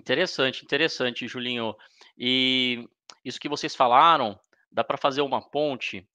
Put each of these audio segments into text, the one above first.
Interessante, interessante, Julinho. E isso que vocês falaram, dá para fazer uma ponte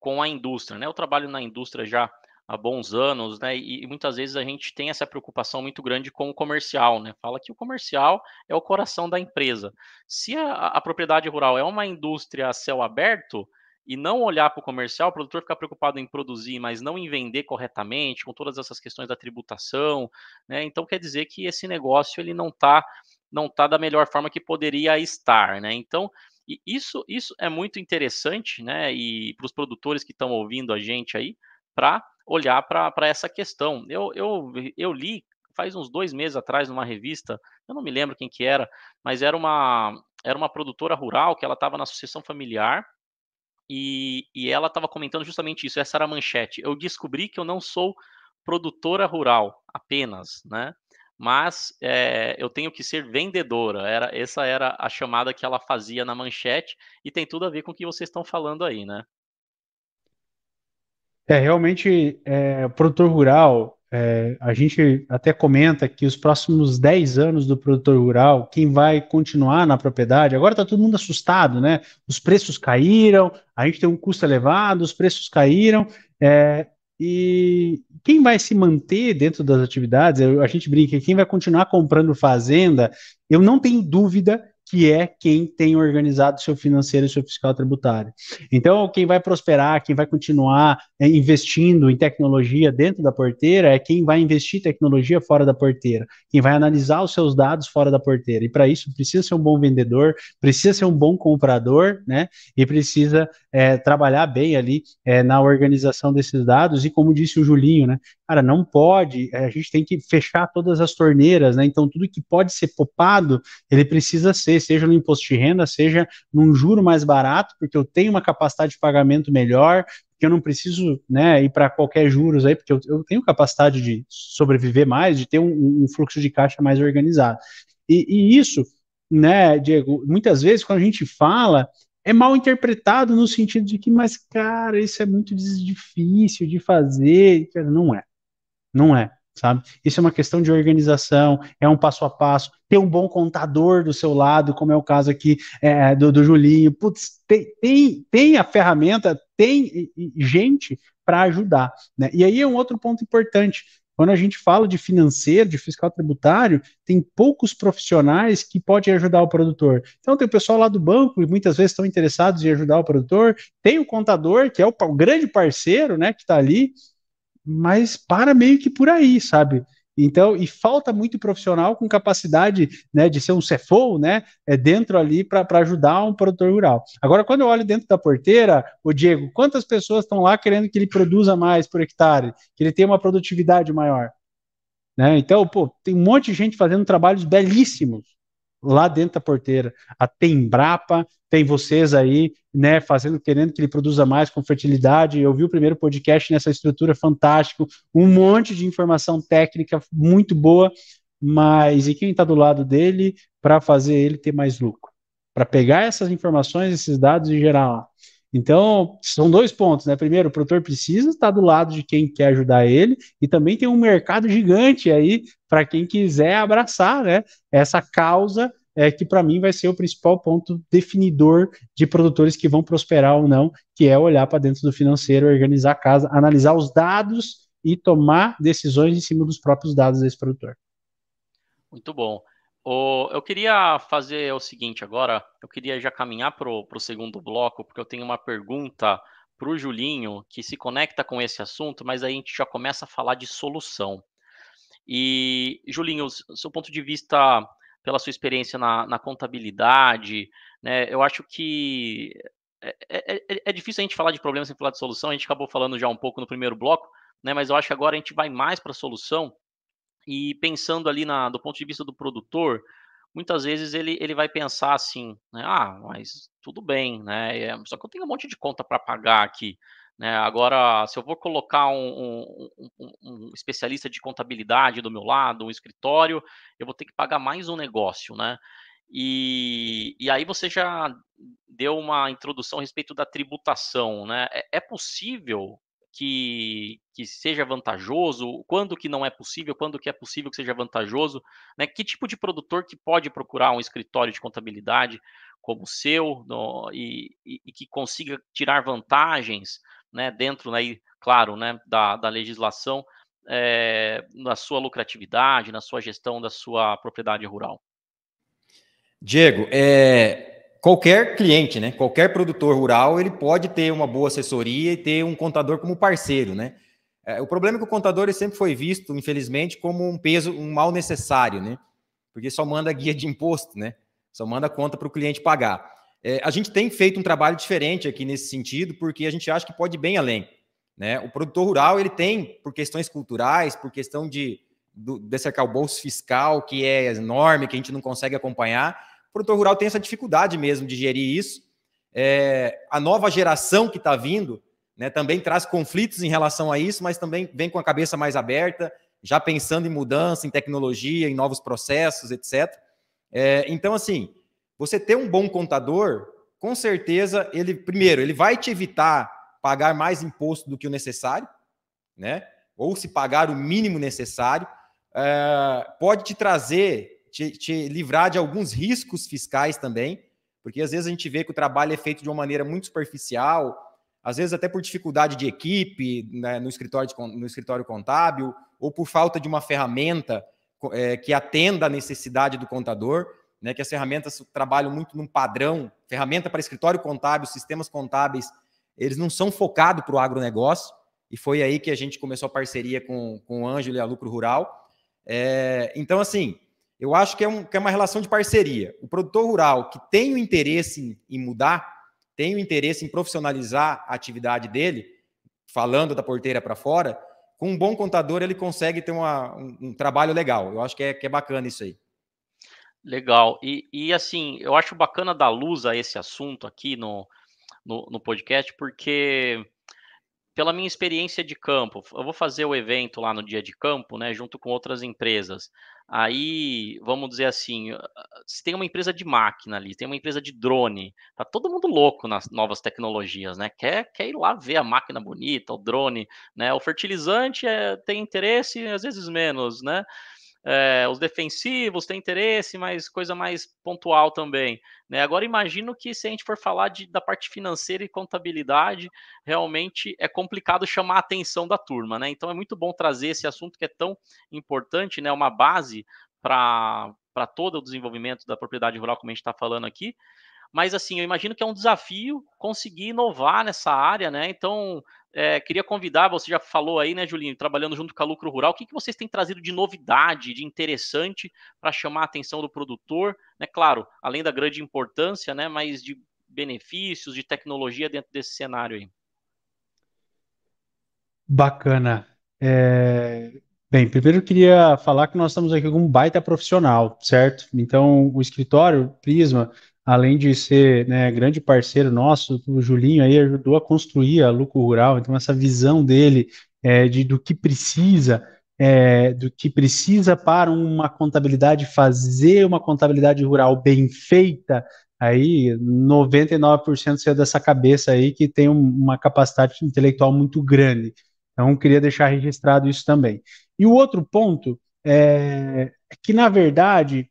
com a indústria, né? Eu trabalho na indústria já há bons anos, né? E, muitas vezes a gente tem essa preocupação muito grande com o comercial, né? Fala que o comercial é o coração da empresa. Se a, a propriedade rural é uma indústria a céu aberto e não olhar para o comercial, o produtor ficar preocupado em produzir, mas não em vender corretamente, com todas essas questões da tributação, né? Então quer dizer que esse negócio ele não está não está da melhor forma que poderia estar, né? Então, isso, isso é muito interessante, né? E para os produtores que estão ouvindo a gente aí, para olhar para essa questão. Eu, eu, eu li faz uns dois meses atrás numa revista, eu não me lembro quem que era, mas era uma, era uma produtora rural que ela estava na sucessão familiar e, e ela estava comentando justamente isso, essa era a manchete. Eu descobri que eu não sou produtora rural apenas, né? mas é, eu tenho que ser vendedora. Era essa era a chamada que ela fazia na manchete e tem tudo a ver com o que vocês estão falando aí, né? É realmente é, produtor rural. É, a gente até comenta que os próximos 10 anos do produtor rural, quem vai continuar na propriedade, agora está todo mundo assustado, né? Os preços caíram, a gente tem um custo elevado, os preços caíram, é, e quem vai se manter dentro das atividades, a gente brinca, quem vai continuar comprando fazenda, eu não tenho dúvida que é quem tem organizado seu financeiro e seu fiscal tributário. Então, quem vai prosperar, quem vai continuar é, investindo em tecnologia dentro da porteira, é quem vai investir tecnologia fora da porteira, quem vai analisar os seus dados fora da porteira. E para isso, precisa ser um bom vendedor, precisa ser um bom comprador, né? E precisa é, trabalhar bem ali é, na organização desses dados. E como disse o Julinho, né? Cara, não pode, é, a gente tem que fechar todas as torneiras, né? Então, tudo que pode ser popado, ele precisa ser seja no imposto de renda, seja num juro mais barato, porque eu tenho uma capacidade de pagamento melhor, porque eu não preciso né, ir para qualquer juros aí, porque eu, eu, tenho capacidade de sobreviver mais, de ter um, um fluxo de caixa mais organizado. E, e isso, né, Diego, muitas vezes quando a gente fala, é mal interpretado no sentido de que, mas cara, isso é muito difícil de fazer. não é. Não é sabe? Isso é uma questão de organização, é um passo a passo, ter um bom contador do seu lado, como é o caso aqui é, do, do, Julinho. Putz, tem, tem, tem a ferramenta, tem gente para ajudar, né? E aí é um outro ponto importante. Quando a gente fala de financeiro, de fiscal tributário, tem poucos profissionais que podem ajudar o produtor. Então, tem o pessoal lá do banco, e muitas vezes estão interessados em ajudar o produtor, tem o contador, que é o, o grande parceiro, né, que está ali, mas para meio que por aí, sabe? Então, e falta muito profissional com capacidade né, de ser um CFO, né, é dentro ali para ajudar um produtor rural. Agora, quando eu olho dentro da porteira, o Diego, quantas pessoas estão lá querendo que ele produza mais por hectare, que ele tenha uma produtividade maior? Né? Então, pô, tem um monte de gente fazendo trabalhos belíssimos, lá dentro da porteira. A ah, Tembrapa tem vocês aí, né, fazendo, querendo que ele produza mais com fertilidade. Eu vi o primeiro podcast nessa estrutura fantástico, um monte de informação técnica muito boa, mas e quem está do lado dele para fazer ele ter mais lucro? Para pegar essas informações, esses dados e gerar lá. Então, são dois pontos, né? Primeiro, o produtor precisa estar do lado de quem quer ajudar ele, e também tem um mercado gigante aí para quem quiser abraçar, né? Essa causa é que para mim vai ser o principal ponto definidor de produtores que vão prosperar ou não, que é olhar para dentro do financeiro, organizar a casa, analisar os dados e tomar decisões em cima dos próprios dados desse produtor. Muito bom eu queria fazer o seguinte agora, eu queria já caminhar para o segundo bloco, porque eu tenho uma pergunta para o Julinho que se conecta com esse assunto, mas aí a gente já começa a falar de solução. E, Julinho, seu ponto de vista, pela sua experiência na, na contabilidade, né, eu acho que é, é, é, é, é difícil a gente falar de problema sem falar de solução, a gente acabou falando já um pouco no primeiro bloco, né, mas eu acho que agora a gente vai mais para a solução e pensando ali na, do ponto de vista do produtor, muitas vezes ele, ele vai pensar assim, né, ah, mas tudo bem, né, é, só que eu tenho um monte de conta para pagar aqui, né, agora, se eu vou colocar um, um, um, um, especialista de contabilidade do meu lado, um escritório, eu vou ter que pagar mais um negócio, né, e, e aí você já deu uma introdução a respeito da tributação, né, é, é possível que, que seja vantajoso, quando que não é possível, quando que é possível que seja vantajoso, né? Que tipo de produtor que pode procurar um escritório de contabilidade como o seu no, e, e, e, que consiga tirar vantagens, né? Dentro, né, e, claro, né, da, da legislação, é, na sua lucratividade, na sua gestão da sua propriedade rural. Diego, é, qualquer cliente, né? Qualquer produtor rural, ele pode ter uma boa assessoria e ter um contador como parceiro, né? É, o problema é que o contador sempre foi visto, infelizmente, como um peso, um mal necessário, né? Porque só manda guia de imposto, né? Só manda conta para o cliente pagar. É, a gente tem feito um trabalho diferente aqui nesse sentido, porque a gente acha que pode ir bem além. Né? O produtor rural ele tem, por questões culturais, por questão de, do, o bolso fiscal, que é enorme, que a gente não consegue acompanhar, produtor rural tem essa dificuldade mesmo de gerir isso. É, a nova geração que está vindo né, também traz conflitos em relação a isso, mas também vem com a cabeça mais aberta, já pensando em mudança, em tecnologia, em novos processos, etc. É, então, assim, você ter um bom contador, com certeza, ele, primeiro, ele vai te evitar pagar mais imposto do que o necessário, né? Ou se pagar o mínimo necessário, é, pode te trazer te, te livrar de alguns riscos fiscais também, porque às vezes a gente vê que o trabalho é feito de uma maneira muito superficial, às vezes até por dificuldade de equipe né, no, escritório de, no escritório contábil, ou por falta de uma ferramenta é, que atenda à necessidade do contador, né, que as ferramentas trabalham muito num padrão, ferramenta para escritório contábil, sistemas contábeis, eles não são focados para o agronegócio, e foi aí que a gente começou a parceria com, com o Ângelo e a Lucro Rural. É, então, assim, eu acho que é, um, que é uma relação de parceria. O produtor rural que tem o interesse em, em mudar, tem o interesse em profissionalizar a atividade dele, falando da porteira para fora, com um bom contador ele consegue ter uma, um, um, trabalho legal. Eu acho que é, que é bacana isso aí. Legal. E, e assim, eu acho bacana dar luz a esse assunto aqui no, no, no podcast, porque pela minha experiência de campo, eu vou fazer o evento lá no dia de campo, né, junto com outras empresas. Aí, vamos dizer assim, ah, se tem uma empresa de máquina ali, tem uma empresa de drone, tá todo mundo louco nas novas tecnologias, né? Quer, quer ir lá ver a máquina bonita, o drone, né? O fertilizante é, tem interesse, às vezes menos, né? é, os defensivos têm interesse, mas coisa mais pontual também. Né? Agora imagino que se a gente for falar de, da parte financeira e contabilidade, realmente é complicado chamar a atenção da turma, né? Então é muito bom trazer esse assunto que é tão importante, né? Uma base para todo o desenvolvimento da propriedade rural, como a gente está falando aqui. Mas assim, eu imagino que é um desafio conseguir inovar nessa área, né? Então, é, queria convidar, você já falou aí, né, Julinho, trabalhando junto com a Lucro Rural, o que, que vocês têm trazido de novidade, de interessante para chamar a atenção do produtor? Né, claro, além da grande importância, né, mas de benefícios, de tecnologia dentro desse cenário aí. Bacana. É... Bem, primeiro eu queria falar que nós estamos aqui com um baita profissional, certo? Então, o escritório Prisma além de ser né, grande parceiro nosso, o Julinho aí ajudou a construir a Lucro Rural, então essa visão dele é, de, do que precisa, é, do que precisa para uma contabilidade fazer uma contabilidade rural bem feita, aí 99% saiu dessa cabeça aí que tem um, uma capacidade intelectual muito grande. Então, queria deixar registrado isso também. E o outro ponto é, é que, na verdade,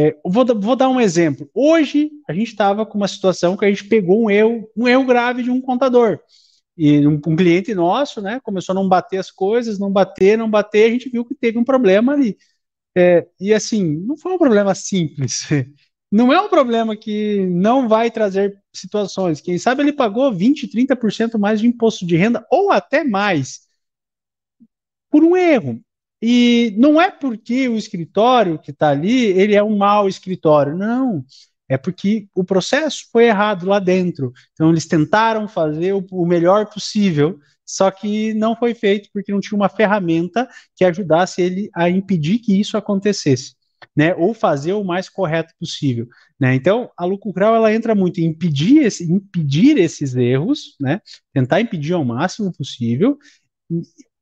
é, vou, vou, dar um exemplo. Hoje a gente estava com uma situação que a gente pegou um erro, um erro grave de um contador. E um, um, cliente nosso, né, começou a não bater as coisas, não bater, não bater, a gente viu que teve um problema ali. É, e assim, não foi um problema simples. Não é um problema que não vai trazer situações. Quem sabe ele pagou 20, 30% mais de imposto de renda ou até mais por um erro. E não é porque o escritório que está ali, ele é um mau escritório, não. É porque o processo foi errado lá dentro. Então eles tentaram fazer o, o melhor possível, só que não foi feito porque não tinha uma ferramenta que ajudasse ele a impedir que isso acontecesse. Né, ou fazer o mais correto possível, né? Então, a lucro ela entra muito em impedir, esse, impedir esses erros, né? Tentar impedir ao máximo possível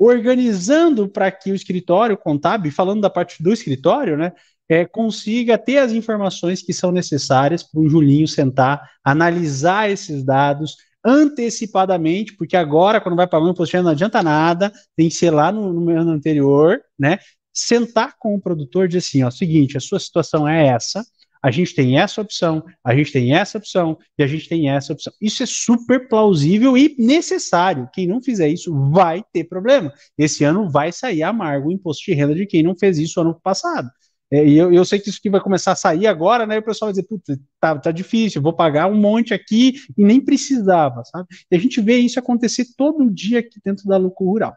organizando para que o escritório contábil, falando da parte do escritório, né, é, consiga ter as informações que são necessárias para o Julinho sentar, analisar esses dados antecipadamente, porque agora, quando vai para o mão, assim, ah, não adianta nada, tem que ser lá no, no ano anterior, né? Sentar com o produtor e dizer assim: ó, seguinte, a sua situação é essa, a gente tem essa opção, a gente tem essa opção e a gente tem essa opção. Isso é super plausível e necessário. Quem não fizer isso vai ter problema. Esse ano vai sair amargo o imposto de renda de quem não fez isso ano passado. É, e eu, eu, sei que isso que vai começar a sair agora, né? E o pessoal vai dizer, puta, tá, tá difícil, vou pagar um monte aqui e nem precisava, sabe? E a gente vê isso acontecer todo dia aqui dentro da lucro rural.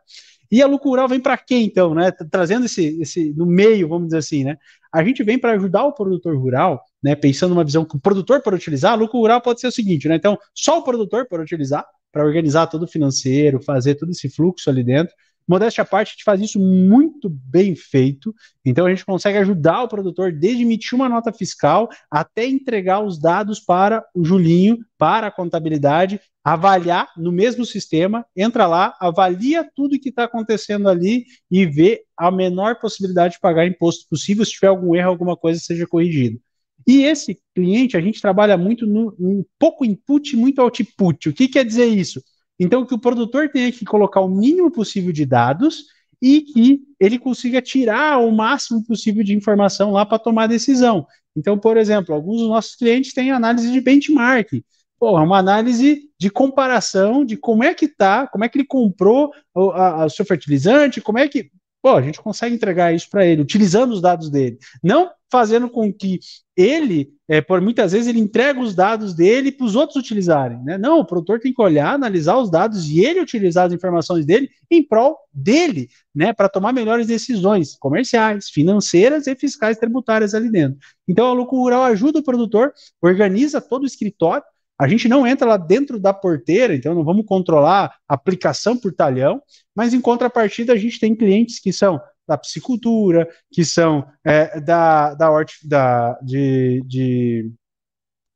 E a Lucural vem para quem então, né? Trazendo esse, esse no meio, vamos dizer assim, né? A gente vem para ajudar o produtor rural, né? Pensando numa visão que o produtor para utilizar, a lucro rural pode ser o seguinte, né? Então, só o produtor para utilizar, para organizar todo o financeiro, fazer todo esse fluxo ali dentro, Modéstia à parte, a gente faz isso muito bem feito. Então a gente consegue ajudar o produtor desde emitir uma nota fiscal até entregar os dados para o Julinho, para a contabilidade, avaliar no mesmo sistema, entra lá, avalia tudo que está acontecendo ali e vê a menor possibilidade de pagar imposto possível. Se tiver algum erro, alguma coisa seja corrigida. E esse cliente, a gente trabalha muito no um pouco input e muito output. O que quer dizer isso? Então, que o produtor tenha que colocar o mínimo possível de dados e que ele consiga tirar o máximo possível de informação lá para tomar decisão. Então, por exemplo, alguns dos nossos clientes têm análise de benchmark. Pô, é uma análise de comparação de como é que está, como é que ele comprou o, a, o seu fertilizante, como é que bom a gente consegue entregar isso para ele, utilizando os dados dele, não fazendo com que ele, é, por muitas vezes, ele entrega os dados dele para os outros utilizarem. Né? Não, o produtor tem que olhar, analisar os dados e ele utilizar as informações dele em prol dele, né, para tomar melhores decisões comerciais, financeiras e fiscais tributárias ali dentro. Então, a Lucro Rural ajuda o produtor, organiza todo o escritório, a gente não entra lá dentro da porteira, então não vamos controlar aplicação por talhão, mas em contrapartida a gente tem clientes que são da psicultura, que são é, da, da, da de, de,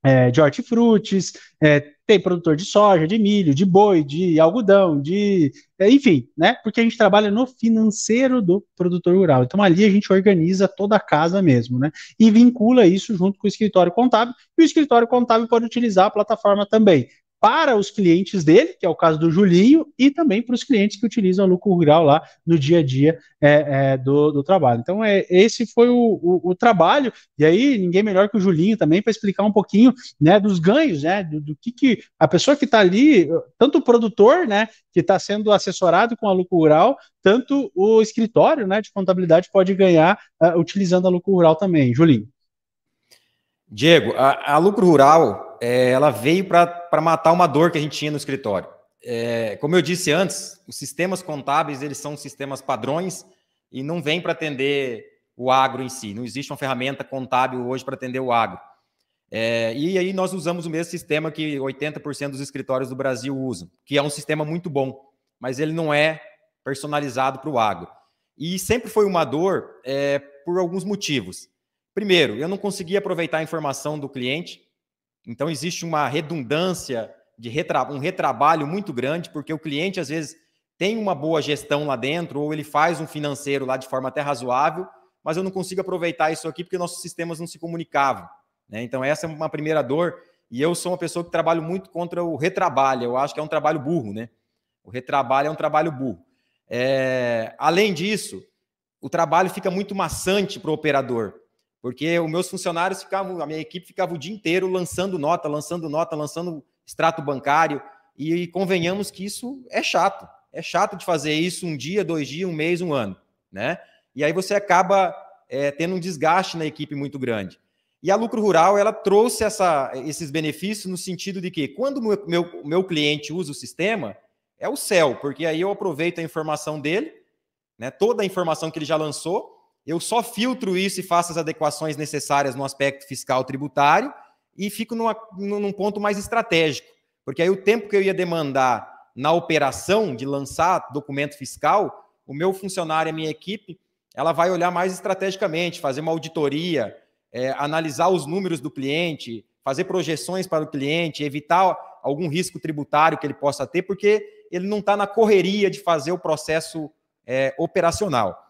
é, de hortifrutis, é, tem produtor de soja, de milho, de boi, de algodão, de. É, enfim, né? Porque a gente trabalha no financeiro do produtor rural. Então ali a gente organiza toda a casa mesmo, né? E vincula isso junto com o escritório contábil. E o escritório contábil pode utilizar a plataforma também para os clientes dele, que é o caso do Julinho, e também para os clientes que utilizam a lucro rural lá no dia a dia é, é, do, do, trabalho. Então, é, esse foi o, o, o, trabalho, e aí ninguém melhor que o Julinho também para explicar um pouquinho né, dos ganhos, né, do, do que, que a pessoa que está ali, tanto o produtor, né, que está sendo assessorado com a lucro rural, tanto o escritório né, de contabilidade pode ganhar uh, utilizando a lucro rural também. Julinho. Diego, a, a lucro rural é, ela veio para matar uma dor que a gente tinha no escritório. É, como eu disse antes, os sistemas contábeis eles são sistemas padrões e não vêm para atender o agro em si. Não existe uma ferramenta contábil hoje para atender o agro. É, e aí nós usamos o mesmo sistema que 80% dos escritórios do Brasil usam, que é um sistema muito bom, mas ele não é personalizado para o agro. E sempre foi uma dor é, por alguns motivos. Primeiro, eu não conseguia aproveitar a informação do cliente então, existe uma redundância, de retra... um retrabalho muito grande, porque o cliente, às vezes, tem uma boa gestão lá dentro, ou ele faz um financeiro lá de forma até razoável, mas eu não consigo aproveitar isso aqui porque nossos sistemas não se comunicavam. Né? Então, essa é uma primeira dor. E eu sou uma pessoa que trabalho muito contra o retrabalho. Eu acho que é um trabalho burro, né? O retrabalho é um trabalho burro. É... Além disso, o trabalho fica muito maçante para o operador. Porque os meus funcionários ficavam, a minha equipe ficava o dia inteiro lançando nota, lançando nota, lançando extrato bancário. E convenhamos que isso é chato. É chato de fazer isso um dia, dois dias, um mês, um ano. Né? E aí você acaba é, tendo um desgaste na equipe muito grande. E a Lucro Rural ela trouxe essa, esses benefícios no sentido de que quando meu, meu, meu cliente usa o sistema, é o céu, porque aí eu aproveito a informação dele, né, toda a informação que ele já lançou, eu só filtro isso e faço as adequações necessárias no aspecto fiscal tributário e fico numa, num ponto mais estratégico. Porque aí o tempo que eu ia demandar na operação de lançar documento fiscal, o meu funcionário, a minha equipe, ela vai olhar mais estrategicamente, fazer uma auditoria, é, analisar os números do cliente, fazer projeções para o cliente, evitar algum risco tributário que ele possa ter, porque ele não está na correria de fazer o processo é, operacional.